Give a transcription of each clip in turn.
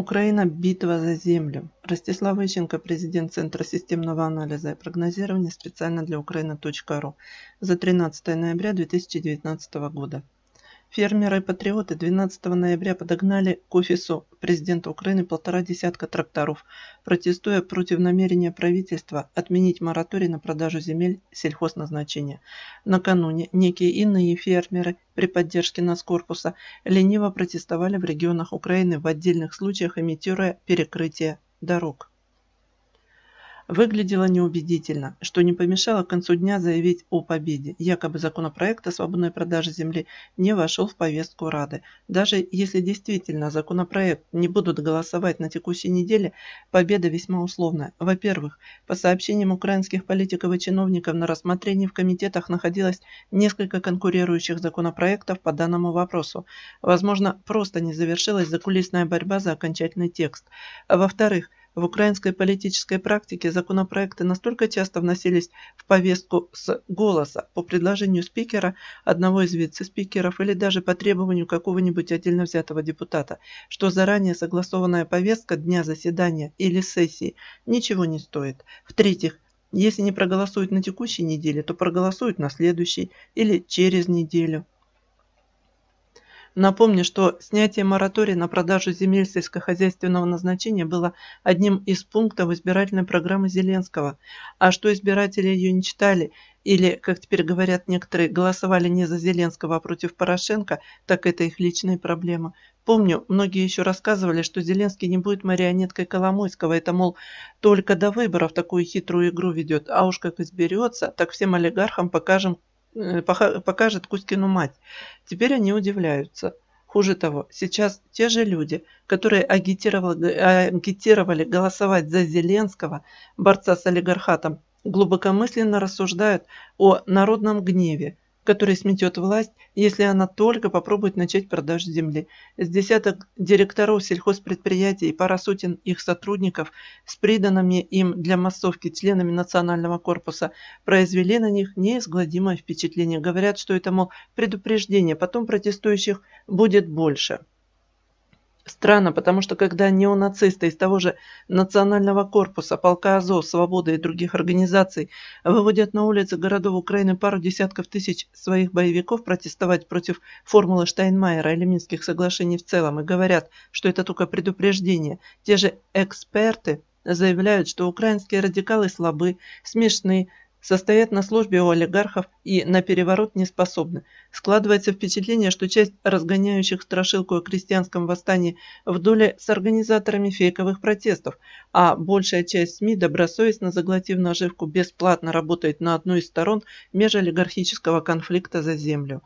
Украина – битва за землю. Ростислав Ищенко, президент Центра системного анализа и прогнозирования специально для Украины.ру за 13 ноября 2019 года. Фермеры и патриоты 12 ноября подогнали к офису президента Украины полтора десятка тракторов, протестуя против намерения правительства отменить мораторий на продажу земель сельхозназначения. Накануне некие иные фермеры при поддержке нас корпуса лениво протестовали в регионах Украины в отдельных случаях, имитируя перекрытие дорог выглядело неубедительно, что не помешало к концу дня заявить о победе. Якобы законопроект о свободной продаже земли не вошел в повестку Рады. Даже если действительно законопроект не будут голосовать на текущей неделе, победа весьма условная. Во-первых, по сообщениям украинских политиков и чиновников на рассмотрении в комитетах находилось несколько конкурирующих законопроектов по данному вопросу. Возможно, просто не завершилась закулисная борьба за окончательный текст. Во-вторых, в украинской политической практике законопроекты настолько часто вносились в повестку с голоса по предложению спикера, одного из вице-спикеров или даже по требованию какого-нибудь отдельно взятого депутата, что заранее согласованная повестка дня заседания или сессии ничего не стоит. В-третьих, если не проголосуют на текущей неделе, то проголосуют на следующей или через неделю. Напомню, что снятие моратория на продажу земель сельскохозяйственного назначения было одним из пунктов избирательной программы Зеленского. А что избиратели ее не читали или, как теперь говорят некоторые, голосовали не за Зеленского, а против Порошенко, так это их личная проблема. Помню, многие еще рассказывали, что Зеленский не будет марионеткой Коломойского. Это, мол, только до выборов такую хитрую игру ведет. А уж как изберется, так всем олигархам покажем, Э, покажет Кузькину мать. Теперь они удивляются. Хуже того, сейчас те же люди, которые агитировали, голосовать за Зеленского, борца с олигархатом, глубокомысленно рассуждают о народном гневе который сметет власть, если она только попробует начать продажу земли. С десяток директоров сельхозпредприятий и пара сотен их сотрудников с приданными им для массовки членами национального корпуса произвели на них неизгладимое впечатление. Говорят, что это, мол, предупреждение, потом протестующих будет больше. Странно, потому что когда неонацисты из того же национального корпуса, полка Азов, Свободы и других организаций выводят на улицы городов Украины пару десятков тысяч своих боевиков протестовать против формулы Штайнмайера или Минских соглашений в целом и говорят, что это только предупреждение, те же эксперты заявляют, что украинские радикалы слабы, смешные состоят на службе у олигархов и на переворот не способны. Складывается впечатление, что часть разгоняющих страшилку о крестьянском восстании в доле с организаторами фейковых протестов, а большая часть СМИ, добросовестно заглотив наживку, бесплатно работает на одну из сторон межолигархического конфликта за землю.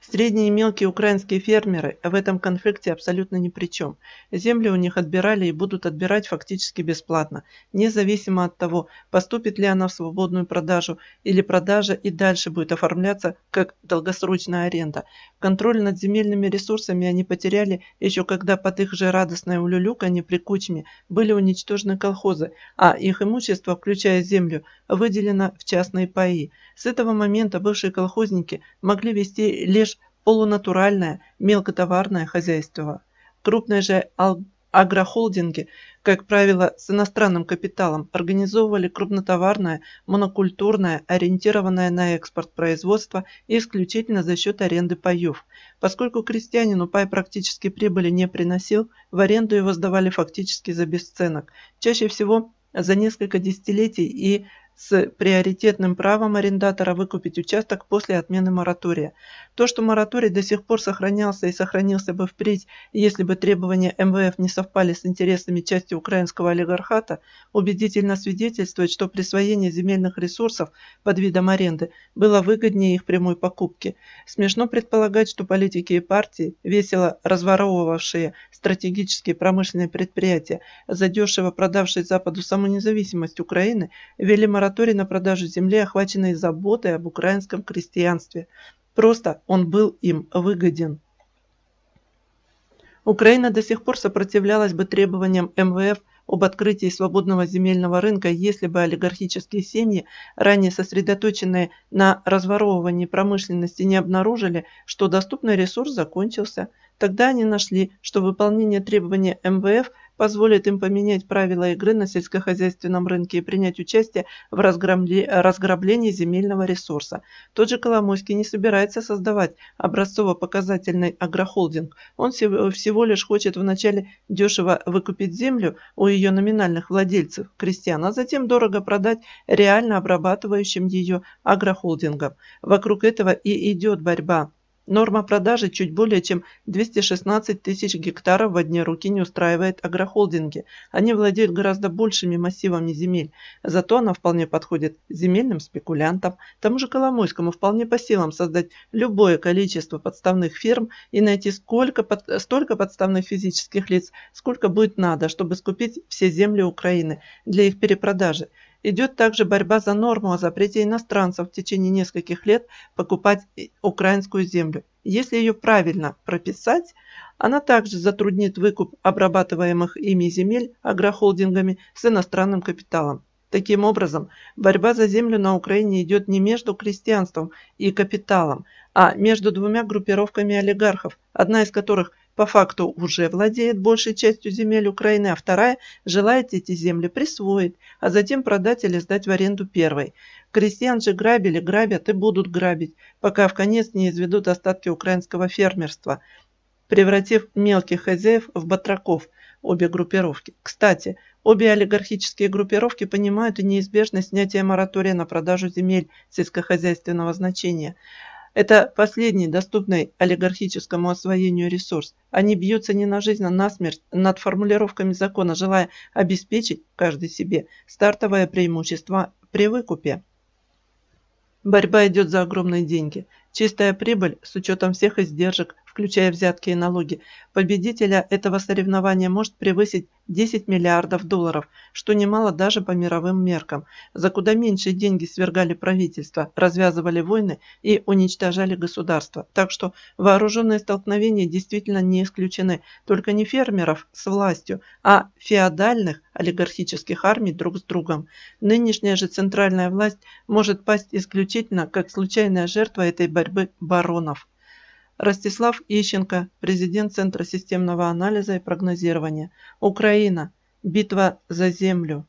Средние и мелкие украинские фермеры в этом конфликте абсолютно ни при чем. Земли у них отбирали и будут отбирать фактически бесплатно, независимо от того, поступит ли она в свободную продажу или продажа и дальше будет оформляться как долгосрочная аренда. Контроль над земельными ресурсами они потеряли еще когда под их же радостное улюлюканье при кучме были уничтожены колхозы, а их имущество, включая землю, выделено в частные паи. С этого момента бывшие колхозники могли вести лишь полунатуральное, мелкотоварное хозяйство. Крупные же агрохолдинги, как правило, с иностранным капиталом организовывали крупнотоварное, монокультурное, ориентированное на экспорт производство исключительно за счет аренды паев. Поскольку крестьянину пай практически прибыли не приносил, в аренду его сдавали фактически за бесценок. Чаще всего за несколько десятилетий и с приоритетным правом арендатора выкупить участок после отмены моратория. То, что мораторий до сих пор сохранялся и сохранился бы впредь, если бы требования МВФ не совпали с интересами части украинского олигархата, убедительно свидетельствует, что присвоение земельных ресурсов под видом аренды было выгоднее их прямой покупки. Смешно предполагать, что политики и партии, весело разворовывавшие стратегические промышленные предприятия, задешево продавшие Западу саму независимость Украины, вели мораторий мораторий на продажу земли, охваченный заботой об украинском крестьянстве. Просто он был им выгоден. Украина до сих пор сопротивлялась бы требованиям МВФ об открытии свободного земельного рынка, если бы олигархические семьи, ранее сосредоточенные на разворовывании промышленности, не обнаружили, что доступный ресурс закончился. Тогда они нашли, что выполнение требований МВФ позволит им поменять правила игры на сельскохозяйственном рынке и принять участие в разграблении земельного ресурса. Тот же Коломойский не собирается создавать образцово-показательный агрохолдинг. Он всего лишь хочет вначале дешево выкупить землю у ее номинальных владельцев, крестьян, а затем дорого продать реально обрабатывающим ее агрохолдингам. Вокруг этого и идет борьба Норма продажи чуть более чем 216 тысяч гектаров в одни руки не устраивает агрохолдинги. Они владеют гораздо большими массивами земель. Зато она вполне подходит земельным спекулянтам. Тому же Коломойскому вполне по силам создать любое количество подставных ферм и найти сколько под, столько подставных физических лиц, сколько будет надо, чтобы скупить все земли Украины для их перепродажи. Идет также борьба за норму о запрете иностранцев в течение нескольких лет покупать украинскую землю. Если ее правильно прописать, она также затруднит выкуп обрабатываемых ими земель агрохолдингами с иностранным капиталом. Таким образом, борьба за землю на Украине идет не между крестьянством и капиталом, а между двумя группировками олигархов, одна из которых по факту уже владеет большей частью земель Украины, а вторая желает эти земли присвоить, а затем продать или сдать в аренду первой. Крестьян же грабили, грабят и будут грабить, пока в конец не изведут остатки украинского фермерства, превратив мелких хозяев в батраков – обе группировки. Кстати, обе олигархические группировки понимают и неизбежность снятия моратория на продажу земель сельскохозяйственного значения. Это последний доступный олигархическому освоению ресурс. Они бьются не на жизнь, а на смерть над формулировками закона, желая обеспечить каждый себе стартовое преимущество при выкупе. Борьба идет за огромные деньги. Чистая прибыль, с учетом всех издержек, включая взятки и налоги, победителя этого соревнования может превысить 10 миллиардов долларов, что немало даже по мировым меркам, за куда меньше деньги свергали правительства, развязывали войны и уничтожали государства. Так что вооруженные столкновения действительно не исключены, только не фермеров с властью, а феодальных олигархических армий друг с другом. Нынешняя же центральная власть может пасть исключительно как случайная жертва этой борьбы борьбы баронов. Ростислав Ищенко, президент Центра системного анализа и прогнозирования. Украина. Битва за землю.